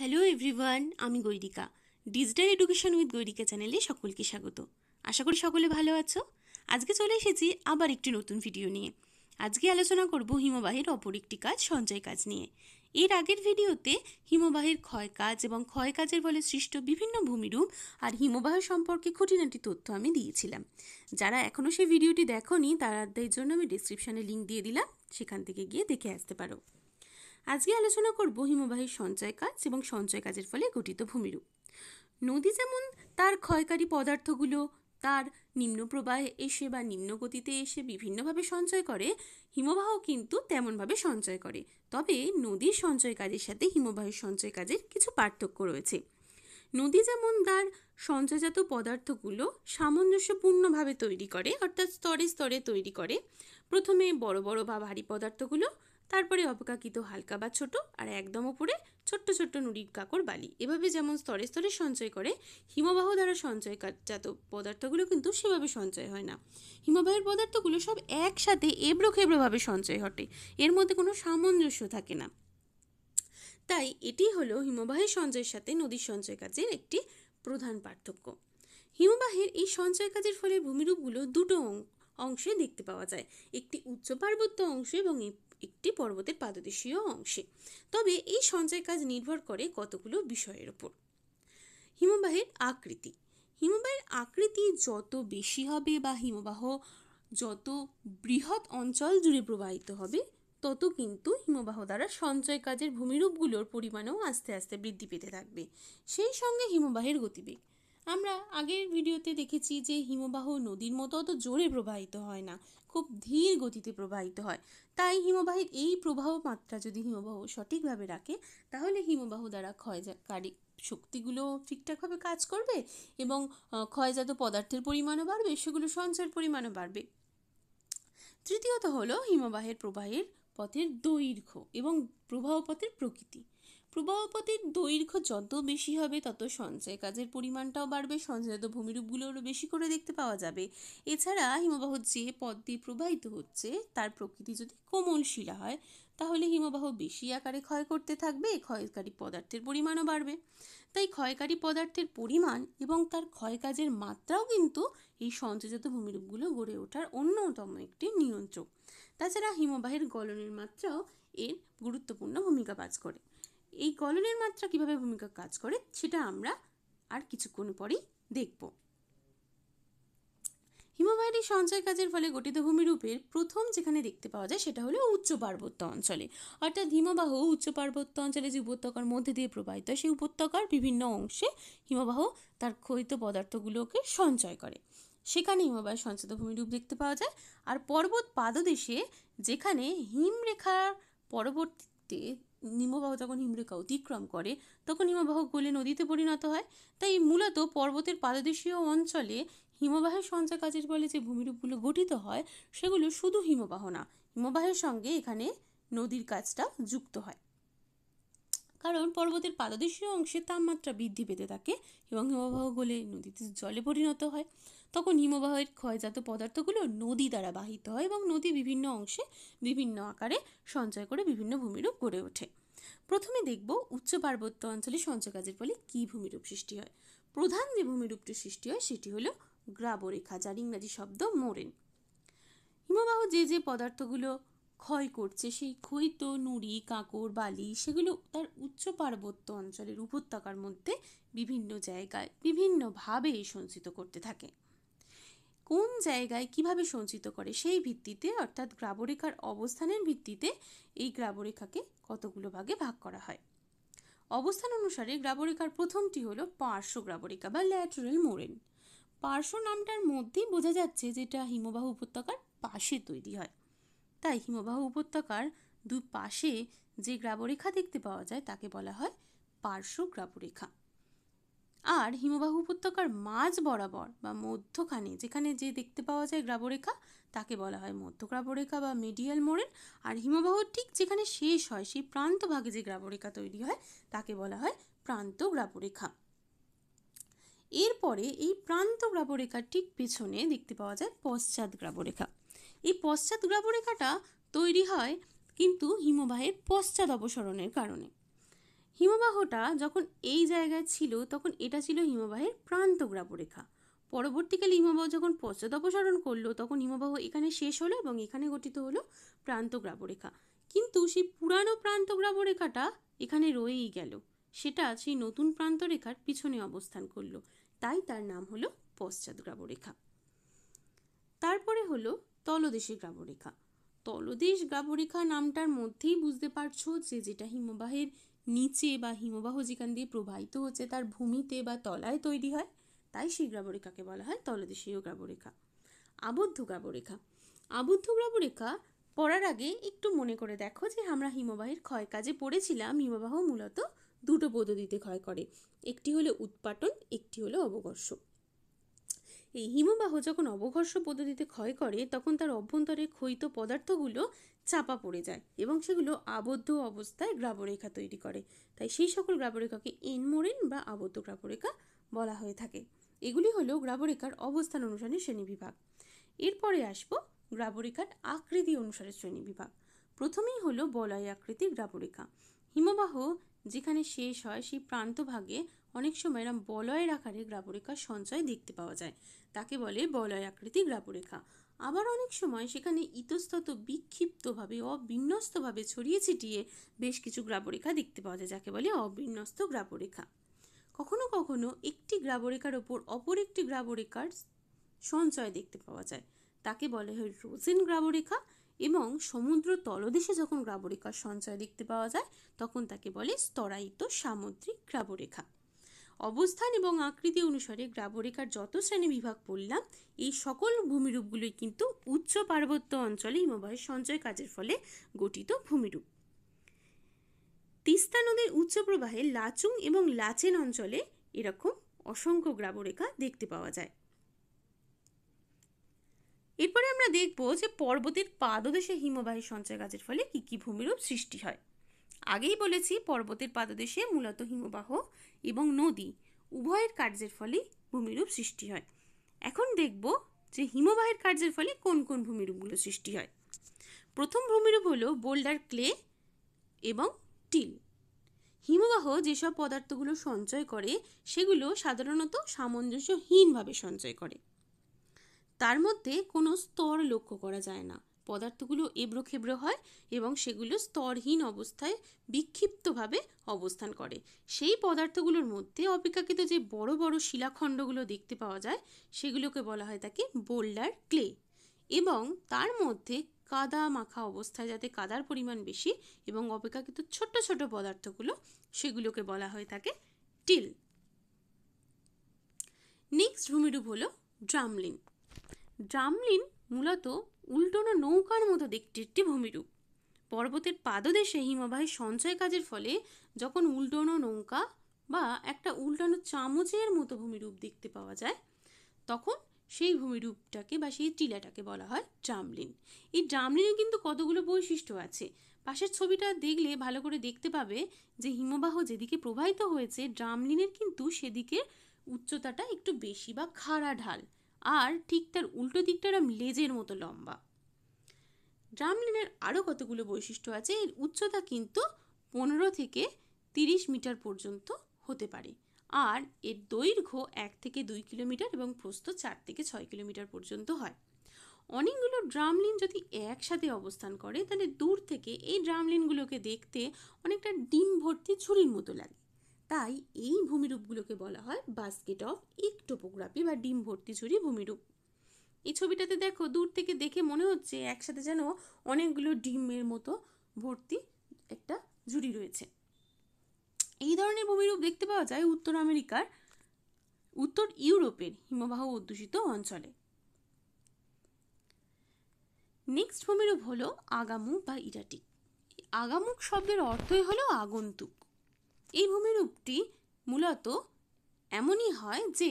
hello everyone আমি Gairika digital education with Gairika চ্যানেলে সকলকে স্বাগত আশা করি সকলে ভালো আছো আজকে চলে এসেছি আবার একটি নতুন ভিডিও নিয়ে আজকে আলোচনা করব হিমবাহের অপর একটি কাজ সঞ্চয় কাজ নিয়ে এর আগের ভিডিওতে হিমবাহের ক্ষয় কাজ এবং ক্ষয় কাজের ফলে সৃষ্ট বিভিন্ন ভূমিরূপ আর হিমবাহ সম্পর্কে খুঁটিনাটি তথ্য আমি দিয়েছিলাম যারা এখনও সেই ভিডিওটি দেখনি তাদের জন্য আমি ডিসক্রিপশানে লিঙ্ক দিয়ে দিলাম সেখান থেকে গিয়ে দেখে আসতে পারো আজকে আলোচনা করব হিমবাহের সঞ্চয় কাজ এবং সঞ্চয় কাজের ফলে গঠিত ভূমিরূপ নদী যেমন তার ক্ষয়কারী পদার্থগুলো তার নিম্ন প্রবাহে এসে বা নিম্ন গতিতে এসে বিভিন্নভাবে সঞ্চয় করে হিমবাহ কিন্তু তেমনভাবে সঞ্চয় করে তবে নদীর সঞ্চয় কাজের সাথে হিমবাহের সঞ্চয় কাজের কিছু পার্থক্য রয়েছে নদী যেমন তার সঞ্চয়জাত পদার্থগুলো সামঞ্জস্যপূর্ণভাবে তৈরি করে অর্থাৎ স্তরে স্তরে তৈরি করে প্রথমে বড় বড় বা ভারী পদার্থগুলো তারপরে অপেক্ষাকৃত হালকা বা ছোট আর একদম উপরে ছোট্ট ছোট্ট নুড়ির কাকড় বালি এভাবে যেমন স্তরে স্তরে সঞ্চয় করে হিমবাহ দ্বারা সঞ্চয় জাত পদার্থগুলো কিন্তু সেভাবে সঞ্চয় হয় না হিমবাহের পদার্থগুলো সব একসাথে এবড়ো খেবড়োভাবে সঞ্চয় ঘটে এর মধ্যে কোনো সামঞ্জস্য থাকে না তাই এটি হলো হিমবাহের সঞ্চয়ের সাথে নদীর সঞ্চয় কাজের একটি প্রধান পার্থক্য হিমবাহের এই সঞ্চয় কাজের ফলে ভূমিরূপগুলো দুটো অংশে দেখতে পাওয়া যায় একটি উচ্চ পার্বত্য অংশ এবং একটি পর্বতের পাদদেশীয় অংশে তবে এই সঞ্চয় কাজ নির্ভর করে কতগুলো বিষয়ের ওপর হিমবাহের আকৃতি হিমবাহের আকৃতি যত বেশি হবে বা হিমবাহ যত বৃহৎ অঞ্চল জুড়ে প্রবাহিত হবে তত কিন্তু হিমবাহ দ্বারা সঞ্চয় কাজের ভূমিরূপগুলোর পরিমাণও আস্তে আস্তে বৃদ্ধি পেতে থাকবে সেই সঙ্গে হিমবাহের গতিবেগ আমরা আগের ভিডিওতে দেখেছি যে হিমবাহ নদীর মতো অত জোরে প্রবাহিত হয় না খুব ধীর গতিতে প্রবাহিত হয় তাই হিমবাহের এই প্রবাহ মাত্রা যদি হিমবাহ সঠিকভাবে রাখে তাহলে হিমবাহ দ্বারা ক্ষয়কারী শক্তিগুলো ঠিকঠাকভাবে কাজ করবে এবং ক্ষয়জাত পদার্থের পরিমাণও বাড়বে সেগুলো সঞ্চয়ের পরিমাণও বাড়বে তৃতীয়ত হলো হিমবাহের প্রবাহের পথের দৈর্ঘ্য এবং প্রবাহ পথের প্রকৃতি প্রবাহপথের দৈর্ঘ্য যত বেশি হবে তত সঞ্চয় কাজের পরিমাণটাও বাড়বে সঞ্চয়ত আরও বেশি করে দেখতে পাওয়া যাবে এছাড়া হিমবাহ যে পথ দিয়ে প্রবাহিত হচ্ছে তার প্রকৃতি যদি কোমল শিলা হয় তাহলে হিমবাহ বেশি আকারে ক্ষয় করতে থাকবে ক্ষয়কারী পদার্থের পরিমাণও বাড়বে তাই ক্ষয়কারী পদার্থের পরিমাণ এবং তার ক্ষয় কাজের মাত্রাও কিন্তু এই সঞ্চয়জাত ভূমিরূপগুলো গড়ে ওঠার অন্যতম একটি নিয়ন্ত্রক তাছাড়া হিমবাহের গলনের মাত্রাও এর গুরুত্বপূর্ণ ভূমিকা কাজ করে এই কলনের মাত্রা কিভাবে ভূমিকা কাজ করে সেটা আমরা আর কিছুক্ষণ পরেই দেখব হিমবাহের সঞ্চয় কাজের ফলে গঠিত ভূমিরূপের প্রথম যেখানে দেখতে পাওয়া যায় সেটা হলো উচ্চ পার্বত্য অঞ্চলে অর্থাৎ হিমবাহ উচ্চ পার্বত্য অঞ্চলে যে উপত্যকার মধ্যে দিয়ে প্রবাহিত সেই উপত্যকার বিভিন্ন অংশে হিমবাহ তার ক্ষয়িত পদার্থগুলোকে সঞ্চয় করে সেখানে হিমবাহের সঞ্চিত ভূমিরূপ দেখতে পাওয়া যায় আর পর্বত পাদদেশে যেখানে হিমরেখার পরবর্তীতে নিমবাহ যখন হিমরেখা অতিক্রম করে তখন হিমবাহ গলে নদীতে পরিণত হয় তাই মূলত পর্বতের পাদদেশীয় অঞ্চলে হিমবাহের সঞ্চয় কাজের ফলে যে ভূমিরূপগুলো গঠিত হয় সেগুলো শুধু হিমবাহ না হিমবাহের সঙ্গে এখানে নদীর কাজটা যুক্ত হয় কারণ পর্বতের পাদদেশীয় অংশে তাপমাত্রা বৃদ্ধি পেতে থাকে এবং হিমবাহ গলে নদীতে জলে পরিণত হয় তখন হিমবাহের ক্ষয়জাত পদার্থগুলো নদী দ্বারা বাহিত হয় এবং নদী বিভিন্ন অংশে বিভিন্ন আকারে সঞ্চয় করে বিভিন্ন ভূমিরূপ গড়ে ওঠে প্রথমে দেখব উচ্চ পার্বত্য অঞ্চলে সঞ্চয় কাজের ফলে কী ভূমিরূপ সৃষ্টি হয় প্রধান যে ভূমিরূপটি সৃষ্টি হয় সেটি হলো গ্রাবরেখা যার ইংরাজি শব্দ মোরেন হিমবাহ যে যে পদার্থগুলো ক্ষয় করছে সেই ক্ষয়িত নুড়ি কাঁকড় বালি সেগুলো তার উচ্চ পার্বত্য অঞ্চলের উপত্যকার মধ্যে বিভিন্ন জায়গায় বিভিন্নভাবে সঞ্চিত করতে থাকে কোন জায়গায় কিভাবে সঞ্চিত করে সেই ভিত্তিতে অর্থাৎ গ্রাবরেখার অবস্থানের ভিত্তিতে এই গ্রাবরেখাকে কতগুলো ভাগে ভাগ করা হয় অবস্থান অনুসারে গ্রাবরেখার প্রথমটি হলো পার্শ্ব গ্রাবরেখা বা ল্যাটারাল মোরেন পার্শ্ব নামটার মধ্যেই বোঝা যাচ্ছে যেটা হিমবাহ উপত্যকার পাশে তৈরি হয় তাই হিমবাহ উপত্যকার দুই পাশে যে গ্রাবরেখা দেখতে পাওয়া যায় তাকে বলা হয় পার্শ্ব গ্রাবরেখা আর হিমবাহ উপত্যকার মাঝ বরাবর বা মধ্যখানে যেখানে যে দেখতে পাওয়া যায় গ্রাবরেখা তাকে বলা হয় মধ্য গ্রাবরেখা বা মিডিয়াল মোড়ের আর হিমবাহ ঠিক যেখানে শেষ হয় সেই প্রান্ত ভাগে যে গ্রাবরেখা তৈরি হয় তাকে বলা হয় প্রান্ত গ্রাবরেখা এরপরে এই প্রান্ত গ্রাবরেখার ঠিক পেছনে দেখতে পাওয়া যায় পশ্চাৎ গ্রাবরেখা এই পশ্চাৎ গ্রাবরেখাটা তৈরি হয় কিন্তু হিমবাহের পশ্চাৎ অবসরণের কারণে হিমবাহটা যখন এই জায়গায় ছিল তখন এটা ছিল হিমবাহের প্রান্ত গ্রাপরেখা পরবর্তীকালে হিমবাহ যখন অপসারণ করলো তখন হিমবাহ এখানে শেষ হলো এবং এখানে গঠিত হলো প্রান্ত গ্রাপরেখা কিন্তু সেই পুরানো প্রান্ত গ্রাপরেখাটা এখানে রয়েই গেল সেটা সেই নতুন প্রান্তরেখার পিছনে অবস্থান করলো তাই তার নাম হলো পশ্চাৎ গ্রাপরেখা তারপরে হলো তলদেশে গ্রাবরেখা তলদেশ গ্রাবরেখা নামটার মধ্যেই বুঝতে পারছো যে যেটা হিমবাহের নিচে বা হিমবাহ যেখান দিয়ে প্রবাহিত হচ্ছে তার ভূমিতে বা তলায় তৈরি হয় তাই সেই গ্রাবরেখাকে বলা হয় তলদেশীয় গ্রাবরেখা আবদ্ধ গ্রাবরেখা আবদ্ধ গ্রাবরেখা পড়ার আগে একটু মনে করে দেখো যে আমরা হিমবাহের ক্ষয় কাজে পড়েছিলাম হিমবাহ মূলত দুটো পদ্ধতিতে ক্ষয় করে একটি হলো উৎপাটন একটি হলো অবকর্ষ এই হিমবাহ যখন অবঘর্ষ পদ্ধতিতে ক্ষয় করে তখন তার অভ্যন্তরে ক্ষয়িত পদার্থগুলো চাপা পড়ে যায় এবং সেগুলো আবদ্ধ অবস্থায় গ্রাবরেখা তৈরি করে তাই সেই সকল গ্রাবরেখাকে এনমোরেন বা আবদ্ধ গ্রাবরেখা বলা হয়ে থাকে এগুলি হলো গ্রাবরেখার অবস্থান অনুসারে শ্রেণীবিভাগ এরপরে আসব গ্রাবরেখার আকৃতি অনুসারে শ্রেণীবিভাগ প্রথমেই হলো বলয় আকৃতির গ্রাবরেখা হিমবাহ যেখানে শেষ হয় সেই প্রান্তভাগে অনেক সময় এরম বলয়ের আকারে গ্রাবরেখার সঞ্চয় দেখতে পাওয়া যায় তাকে বলে বলয় আকৃতি গ্রাবরেখা আবার অনেক সময় সেখানে ইতস্তত বিক্ষিপ্তভাবে অবিন্যস্তভাবে ছড়িয়ে ছিটিয়ে বেশ কিছু গ্রাবরেখা দেখতে পাওয়া যায় যাকে বলে অবিন্যস্ত গ্রাবরেখা কখনো কখনো একটি গ্রাবরেখার ওপর অপর একটি গ্রাবরেখার সঞ্চয় দেখতে পাওয়া যায় তাকে বলে হয় রোজেন গ্রাবরেখা এবং সমুদ্র তলদেশে যখন গ্রাবরেখার সঞ্চয় দেখতে পাওয়া যায় তখন তাকে বলে স্তরায়িত সামুদ্রিক গ্রাবরেখা অবস্থান এবং আকৃতি অনুসারে গ্রাবরেখার যত শ্রেণী বিভাগ পড়লাম এই সকল ভূমিরূপগুলোই কিন্তু উচ্চ পার্বত্য অঞ্চলে হিমবাহের সঞ্চয় কাজের ফলে গঠিত ভূমিরূপ তিস্তা নদীর উচ্চ প্রবাহে লাচুং এবং লাচেন অঞ্চলে এরকম অসংখ্য গ্রাবরেখা দেখতে পাওয়া যায় এরপরে আমরা দেখব যে পর্বতের পাদদেশে হিমবাহের সঞ্চয় কাজের ফলে কী কী ভূমিরূপ সৃষ্টি হয় আগেই বলেছি পর্বতের পাদদেশে মূলত হিমবাহ এবং নদী উভয়ের কার্যের ফলে ভূমিরূপ সৃষ্টি হয় এখন দেখব যে হিমবাহের কার্যের ফলে কোন কোন ভূমিরূপগুলো সৃষ্টি হয় প্রথম ভূমিরূপ হলো বোল্ডার ক্লে এবং টিল হিমবাহ যেসব পদার্থগুলো সঞ্চয় করে সেগুলো সাধারণত সামঞ্জস্যহীনভাবে সঞ্চয় করে তার মধ্যে কোনো স্তর লক্ষ্য করা যায় না পদার্থগুলো এবড়ো খেবড়ো হয় এবং সেগুলো স্তরহীন অবস্থায় বিক্ষিপ্তভাবে অবস্থান করে সেই পদার্থগুলোর মধ্যে অপেক্ষাকৃত যে বড় বড় শিলাখণ্ডগুলো দেখতে পাওয়া যায় সেগুলোকে বলা হয় তাকে বোল্ডার ক্লে এবং তার মধ্যে কাদা মাখা অবস্থায় যাতে কাদার পরিমাণ বেশি এবং অপেক্ষাকৃত ছোট ছোট পদার্থগুলো সেগুলোকে বলা হয় থাকে টিল নেক্সট ভূমিরূপ হলো ড্রামলিন ড্রামলিন মূলত উল্টোনো নৌকার মতো দেখতে একটি ভূমিরূপ পর্বতের পাদদেশে হিমবাহের সঞ্চয় কাজের ফলে যখন উল্টোনো নৌকা বা একটা উল্টানো চামচের মতো ভূমিরূপ দেখতে পাওয়া যায় তখন সেই ভূমিরূপটাকে বা সেই টিলাটাকে বলা হয় ড্রামলিন এই ড্রামলিনের কিন্তু কতগুলো বৈশিষ্ট্য আছে পাশের ছবিটা দেখলে ভালো করে দেখতে পাবে যে হিমবাহ যেদিকে প্রবাহিত হয়েছে ড্রামলিনের কিন্তু সেদিকে উচ্চতাটা একটু বেশি বা খাড়া ঢাল আর ঠিক তার উল্টো দিকটা এরম লেজের মতো লম্বা ড্রামলিনের আরও কতগুলো বৈশিষ্ট্য আছে এর উচ্চতা কিন্তু পনেরো থেকে তিরিশ মিটার পর্যন্ত হতে পারে আর এর দৈর্ঘ্য এক থেকে দুই কিলোমিটার এবং প্রস্থ চার থেকে ছয় কিলোমিটার পর্যন্ত হয় অনেকগুলো ড্রামলিন যদি একসাথে অবস্থান করে তাহলে দূর থেকে এই ড্রামলিনগুলোকে দেখতে অনেকটা ডিম ভর্তি ছুরির মতো লাগে তাই এই ভূমিরূপগুলোকে বলা হয় বাস্কেট অফ ইকটোপোগ্রাফি বা ডিম ভর্তি ঝুড়ি ভূমিরূপ এই ছবিটাতে দেখো দূর থেকে দেখে মনে হচ্ছে একসাথে যেন অনেকগুলো ডিমের মতো ভর্তি একটা ঝুড়ি রয়েছে এই ধরনের ভূমিরূপ দেখতে পাওয়া যায় উত্তর আমেরিকার উত্তর ইউরোপের হিমবাহ অধ্যুষিত অঞ্চলে নেক্সট ভূমিরূপ হলো আগামুখ বা ইরাটিক আগামুখ শব্দের অর্থই হলো আগন্তুক এই ভূমিরূপটি মূলত এমনই হয় যে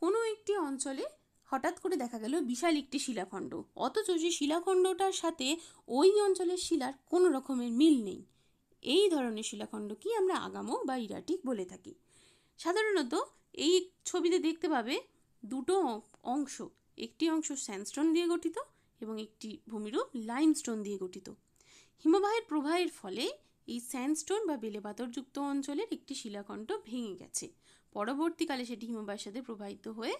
কোনো একটি অঞ্চলে হঠাৎ করে দেখা গেল বিশাল একটি শিলাখণ্ড অথচ যে শিলাখণ্ডটার সাথে ওই অঞ্চলের শিলার কোনো রকমের মিল নেই এই ধরনের শিলাখণ্ড কি আমরা আগামো বা ইরাটিক বলে থাকি সাধারণত এই ছবিতে দেখতে পাবে দুটো অংশ একটি অংশ স্যান্ডস্টোন দিয়ে গঠিত এবং একটি ভূমিরূপ লাইমস্টোন দিয়ে গঠিত হিমবাহের প্রবাহের ফলে এই স্যান্ডস্টোন বা যুক্ত অঞ্চলের একটি শিলাখণ্ড ভেঙে গেছে পরবর্তীকালে সেটি হিমবাহের সাথে প্রবাহিত হয়ে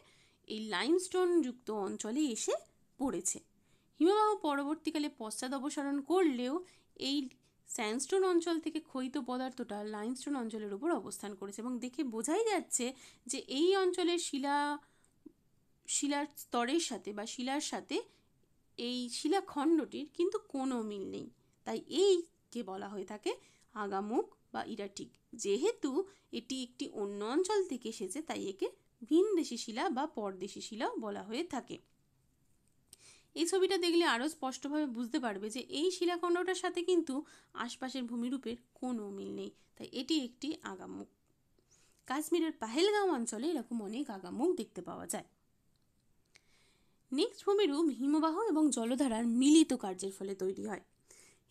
এই লাইমস্টোনযুক্ত অঞ্চলে এসে পড়েছে হিমবাহ পরবর্তীকালে পশ্চাদ অবসরণ করলেও এই স্যান্ডস্টোন অঞ্চল থেকে ক্ষয়িত পদার্থটা লাইমস্টোন অঞ্চলের উপর অবস্থান করেছে এবং দেখে বোঝাই যাচ্ছে যে এই অঞ্চলের শিলা শিলার স্তরের সাথে বা শিলার সাথে এই শিলাখণ্ডটির কিন্তু কোনো মিল নেই তাই এই গাছকে বলা হয়ে থাকে আগামুখ বা ইরাটিক যেহেতু এটি একটি অন্য অঞ্চল থেকে এসেছে তাই একে ভিনদেশি শিলা বা পরদেশি শিলাও বলা হয়ে থাকে এই ছবিটা দেখলে আরও স্পষ্টভাবে বুঝতে পারবে যে এই শিলাখণ্ডটার সাথে কিন্তু আশপাশের ভূমিরূপের কোনো মিল নেই তাই এটি একটি আগামুখ কাশ্মীরের পাহেলগাঁও অঞ্চলে এরকম অনেক আগামুখ দেখতে পাওয়া যায় নেক্সট ভূমিরূপ হিমবাহ এবং জলধারার মিলিত কার্যের ফলে তৈরি হয়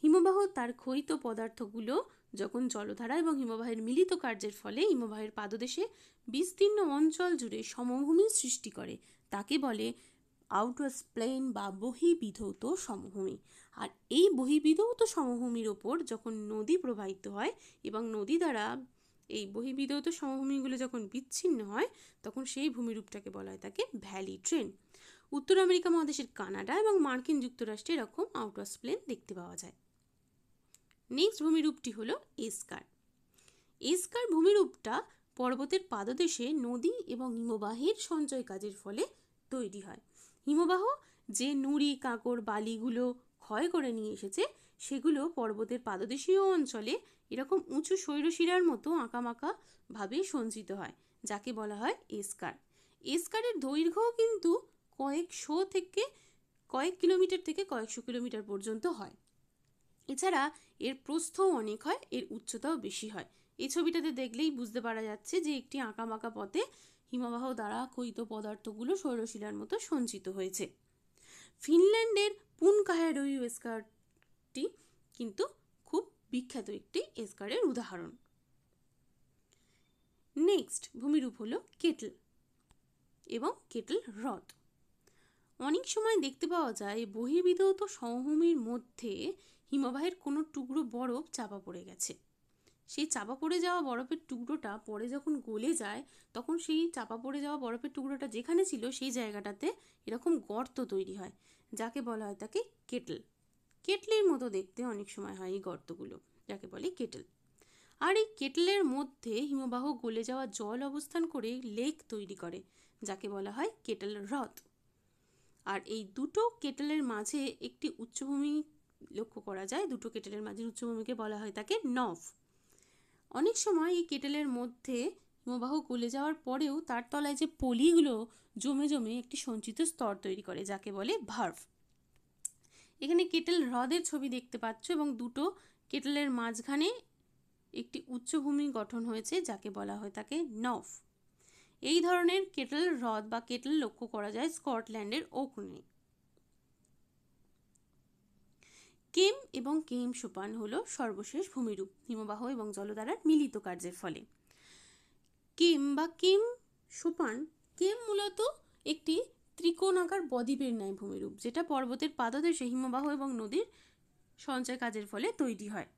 হিমবাহ তার ক্ষয়িত পদার্থগুলো যখন জলধারা এবং হিমবাহের মিলিত কার্যের ফলে হিমবাহের পাদদেশে বিস্তীর্ণ অঞ্চল জুড়ে সমভূমি সৃষ্টি করে তাকে বলে আউটার প্লেন বা বহিবিধৌত সমভূমি আর এই বহিবিধৌত সমভূমির ওপর যখন নদী প্রবাহিত হয় এবং নদী দ্বারা এই বহিবিধৌত সমভূমিগুলো যখন বিচ্ছিন্ন হয় তখন সেই ভূমিরূপটাকে বলা হয় তাকে ভ্যালি ট্রেন উত্তর আমেরিকা মহাদেশের কানাডা এবং মার্কিন যুক্তরাষ্ট্রে এরকম আউটওয়ার্স প্লেন দেখতে পাওয়া যায় নেক্সট ভূমিরূপটি হল এসকার এসকার ভূমিরূপটা পর্বতের পাদদেশে নদী এবং হিমবাহের সঞ্চয় কাজের ফলে তৈরি হয় হিমবাহ যে নুড়ি কাঁকড় বালিগুলো ক্ষয় করে নিয়ে এসেছে সেগুলো পর্বতের পাদদেশীয় অঞ্চলে এরকম উঁচু শৈরশিরার মতো আঁকামাকাভাবে সঞ্চিত হয় যাকে বলা হয় এসকার এসকারের দৈর্ঘ্যও কিন্তু কয়েকশো থেকে কয়েক কিলোমিটার থেকে কয়েকশো কিলোমিটার পর্যন্ত হয় এছাড়া এর প্রস্থও অনেক হয় এর উচ্চতাও বেশি হয় এই ছবিটাতে দেখলেই বুঝতে পারা যাচ্ছে যে একটি আঁকামাঁকা পথে হিমবাহ দ্বারা ক্ষয়িত পদার্থগুলো শৈলশিলার মতো সঞ্চিত হয়েছে ফিনল্যান্ডের পুনকাহারই এস্কারটি কিন্তু খুব বিখ্যাত একটি এস্কারের উদাহরণ নেক্সট ভূমিরূপ হলো কেটল এবং কেটল হ্রদ অনেক সময় দেখতে পাওয়া যায় বহির্বিধৌত সমভূমির মধ্যে হিমবাহের কোনো টুকরো বরফ চাপা পড়ে গেছে সেই চাপা পড়ে যাওয়া বরফের টুকরোটা পরে যখন গলে যায় তখন সেই চাপা পড়ে যাওয়া বরফের টুকরোটা যেখানে ছিল সেই জায়গাটাতে এরকম গর্ত তৈরি হয় যাকে বলা হয় তাকে কেটল কেটলের মতো দেখতে অনেক সময় হয় এই গর্তগুলো যাকে বলে কেটল আর এই কেটলের মধ্যে হিমবাহ গলে যাওয়া জল অবস্থান করে লেক তৈরি করে যাকে বলা হয় কেটল হ্রদ আর এই দুটো কেটেলের মাঝে একটি উচ্চভূমি লক্ষ্য করা যায় দুটো কেটেলের মাঝে উচ্চভূমিকে বলা হয় তাকে নভ অনেক সময় এই কেটেলের মধ্যে হিমবাহ গলে যাওয়ার পরেও তার তলায় যে পলিগুলো জমে জমে একটি সঞ্চিত স্তর তৈরি করে যাকে বলে ভার্ভ এখানে কেটেল হ্রদের ছবি দেখতে পাচ্ছ এবং দুটো কেটেলের মাঝখানে একটি উচ্চভূমি গঠন হয়েছে যাকে বলা হয় তাকে নফ এই ধরনের কেটল হ্রদ বা কেটল লক্ষ্য করা যায় স্কটল্যান্ডের ওকনে কেম এবং কেম সোপান হল সর্বশেষ ভূমিরূপ হিমবাহ এবং জলদ্বারার মিলিত কার্যের ফলে কেম বা কেম সোপান কেম মূলত একটি ত্রিকোণাকার বদ্বীপের ন্যায় ভূমিরূপ যেটা পর্বতের পাদদেশে হিমবাহ এবং নদীর সঞ্চয় কাজের ফলে তৈরি হয়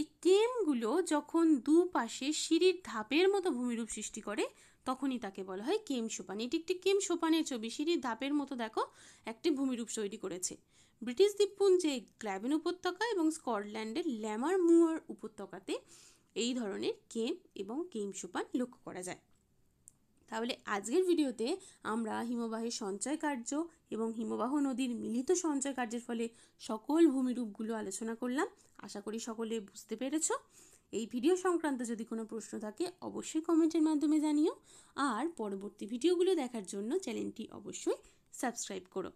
এই কেমগুলো যখন দুপাশে সিঁড়ির ধাপের মতো ভূমিরূপ সৃষ্টি করে তখনই তাকে বলা হয় কেম সোপান এটি একটি কেম সোপানের ছবি সিঁড়ির ধাপের মতো দেখো একটি ভূমিরূপ তৈরি করেছে ব্রিটিশ দ্বীপপুঞ্জে গ্ল্যাবিন উপত্যকা এবং স্কটল্যান্ডের ল্যামার মুয়ার উপত্যকাতে এই ধরনের কেম এবং কেম সোপান লক্ষ্য করা যায় তাহলে আজকের ভিডিওতে আমরা হিমবাহের সঞ্চয় কার্য এবং হিমবাহ নদীর মিলিত সঞ্চয় কার্যের ফলে সকল ভূমিরূপগুলো আলোচনা করলাম আশা করি সকলে বুঝতে পেরেছো এই ভিডিও সংক্রান্ত যদি কোনো প্রশ্ন থাকে অবশ্যই কমেন্টের মাধ্যমে জানিও আর পরবর্তী ভিডিওগুলো দেখার জন্য চ্যানেলটি অবশ্যই সাবস্ক্রাইব করো